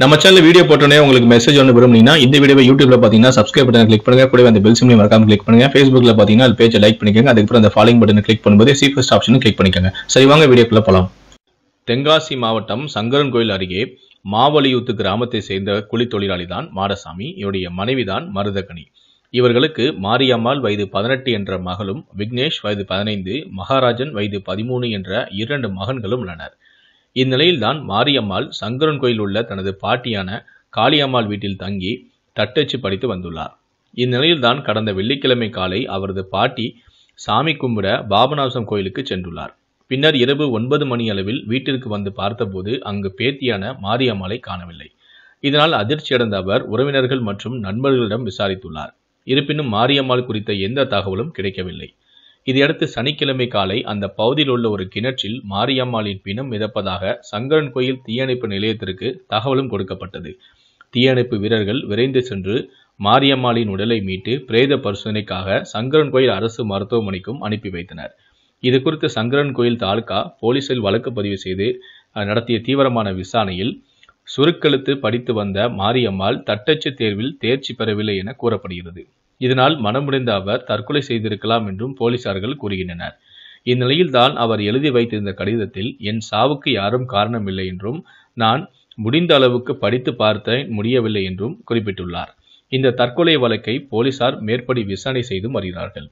நம்ம channel video போட்டோன்னே உங்களுக்கு மெசேஜ் ஒன்று விரும்புனீங்கன்னா இந்த வீடியோ யூடியூப்ல பார்த்தீங்கன்னா சப்ஸ்கிரைப் பட்டன் கிளிக் பண்ணுங்க கூட அந்த பெல் சிம்லையும் மறக்காம கிளிக் பண்ணுங்க ஃபேஸ்புக்ல பார்த்தீங்கன்னா அது பேஜை லைக் பண்ணிக்கோங்க அதுக்கப்புறம் அந்த ஃபாலோயிங் பட்டன் கிளிக் பண்ணும்போது சி ஃபர்ஸ்ட் ஆப்ஷன் கிளிக் பண்ணிக்கோங்க சரி வாங்க வீடியோக்குள்ள போலாம் தென்காசி மாவட்டம் சங்கரன் கோயில் அருகே மாவலியூத்து கிராமத்தை சேர்ந்த குழி தொழிலாளி தான் மாடசாமி இவருடைய மனைவி தான் மருதகனி இவர்களுக்கு மாரியம்மாள் வயது பதினெட்டு என்ற மகளும் விக்னேஷ் வயது பதினைந்து மகாராஜன் வயது பதிமூணு என்ற இரண்டு மகன்களும் உள்ளனர் இந்நிலையில்தான் மாரியம்மாள் சங்கரன் கோயில் உள்ள தனது பாட்டியான காளியம்மாள் வீட்டில் தங்கி தட்டச்சு படித்து வந்துள்ளார் இந்நிலையில்தான் கடந்த வெள்ளிக்கிழமை காலை அவரது பாட்டி சாமி கும்பிட பாபநாசம் கோயிலுக்கு சென்றுள்ளார் பின்னர் இரவு ஒன்பது மணி அளவில் வீட்டிற்கு வந்து பார்த்தபோது அங்கு பேத்தியான மாரியம்மாளை காணவில்லை இதனால் அதிர்ச்சியடைந்த அவர் உறவினர்கள் மற்றும் நண்பர்களிடம் விசாரித்துள்ளார் இருப்பினும் மாரியம்மாள் குறித்த எந்த தகவலும் கிடைக்கவில்லை இதையடுத்து சனிக்கிழமை காலை அந்த பகுதியில் உள்ள ஒரு கிணற்றில் மாரியம்மாளின் பிணம் மிதப்பதாக சங்கரன் கோயில் தீயணைப்பு நிலையத்திற்கு தகவலும் கொடுக்கப்பட்டது தீயணைப்பு வீரர்கள் விரைந்து சென்று மாரியம்மாளின் உடலை மீட்டு பிரேத பரிசோதனைக்காக சங்கரன் கோயில் அரசு மருத்துவமனைக்கும் அனுப்பி வைத்தனர் இது குறித்து சங்கரன் கோயில் தாலுகா போலீசில் வழக்கு பதிவு செய்து நடத்திய தீவிரமான விசாரணையில் சுருக்கெழுத்து படித்து வந்த மாரியம்மாள் தட்டச்சு தேர்வில் தேர்ச்சி பெறவில்லை என கூறப்படுகிறது இதனால் மனமுடைந்த அவர் தற்கொலை செய்திருக்கலாம் என்றும் போலீசார்கள் கூறுகின்றனர் இந்நிலையில் தான் அவர் எழுதி வைத்திருந்த கடிதத்தில் என் சாவுக்கு யாரும் காரணமில்லை என்றும் நான் முடிந்த அளவுக்கு படித்து பார்த்த முடியவில்லை என்றும் குறிப்பிட்டுள்ளார் இந்த தற்கொலை வழக்கை போலீசார் மேற்படி விசாரணை செய்தும் வருகிறார்கள்